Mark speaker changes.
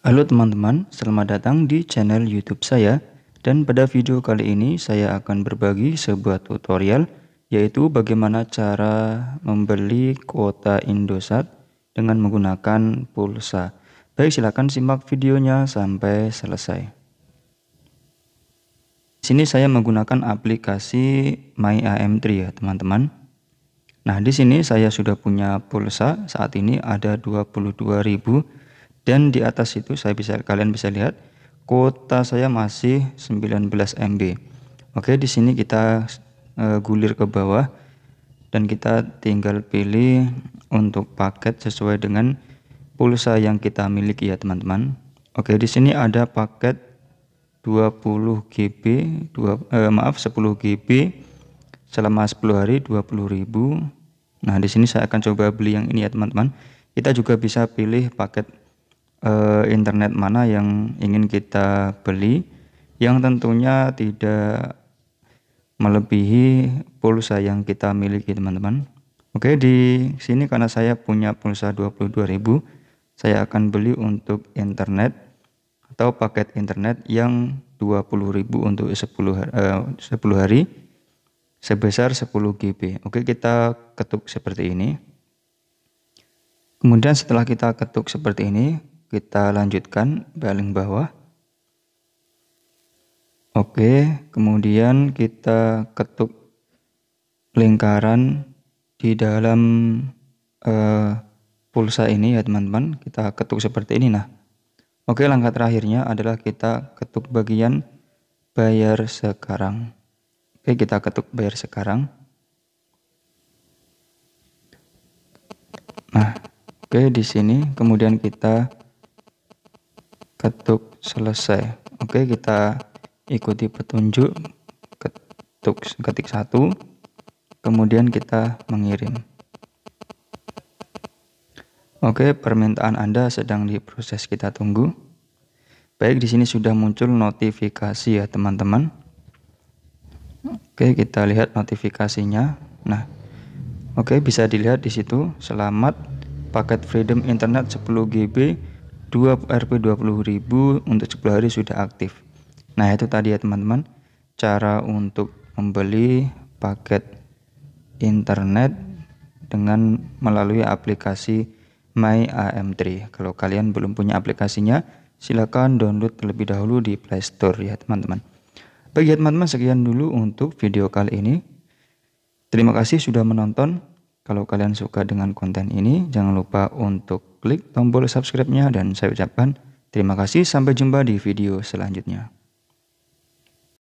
Speaker 1: Halo teman-teman, selamat datang di channel YouTube saya. Dan pada video kali ini saya akan berbagi sebuah tutorial yaitu bagaimana cara membeli kuota Indosat dengan menggunakan pulsa. Baik, silakan simak videonya sampai selesai. Di sini saya menggunakan aplikasi MyAM3 ya, teman-teman. Nah, di sini saya sudah punya pulsa, saat ini ada 22.000 dan di atas itu saya bisa kalian bisa lihat kuota saya masih 19 MB. Oke, di sini kita e, gulir ke bawah dan kita tinggal pilih untuk paket sesuai dengan pulsa yang kita miliki ya teman-teman. Oke, di sini ada paket 20 GB, 2, eh, maaf 10 GB selama 10 hari 20.000. Nah, di sini saya akan coba beli yang ini ya teman-teman. Kita juga bisa pilih paket uh, internet mana yang ingin kita beli yang tentunya tidak melebihi pulsa yang kita miliki teman-teman Oke di sini karena saya punya pulsa 22.000 saya akan beli untuk internet atau paket internet yang 20.000 untuk 10 hari, 10 hari sebesar 10 GB Oke kita ketuk seperti ini kemudian setelah kita ketuk seperti ini kita lanjutkan paling bawah. Oke, kemudian kita ketuk lingkaran di dalam uh, pulsa ini ya teman-teman. Kita ketuk seperti ini nah. Oke, langkah terakhirnya adalah kita ketuk bagian bayar sekarang. Oke, kita ketuk bayar sekarang. Nah, oke di sini kemudian kita ketuk selesai oke kita ikuti petunjuk ketuk ketik satu kemudian kita mengirim Oke, permintaan Anda sedang diproses kita tunggu. Baik, di sini sudah muncul notifikasi ya, teman-teman. Oke, kita lihat notifikasinya. Nah, oke bisa dilihat di situ, selamat paket Freedom Internet 10 GB 2 RP 20.000 untuk 10 hari sudah aktif. Nah, itu tadi ya teman-teman cara untuk membeli paket internet dengan melalui aplikasi My AM3. Kalau kalian belum punya aplikasinya, silakan download terlebih dahulu di Play Store ya teman-teman. Bagi ya, teman-teman sekian dulu untuk video kali ini. Terima kasih sudah menonton. Kalau kalian suka dengan konten ini, jangan lupa untuk klik tombol subscribe-nya dan saya ucapkan terima kasih sampai jumpa di video selanjutnya.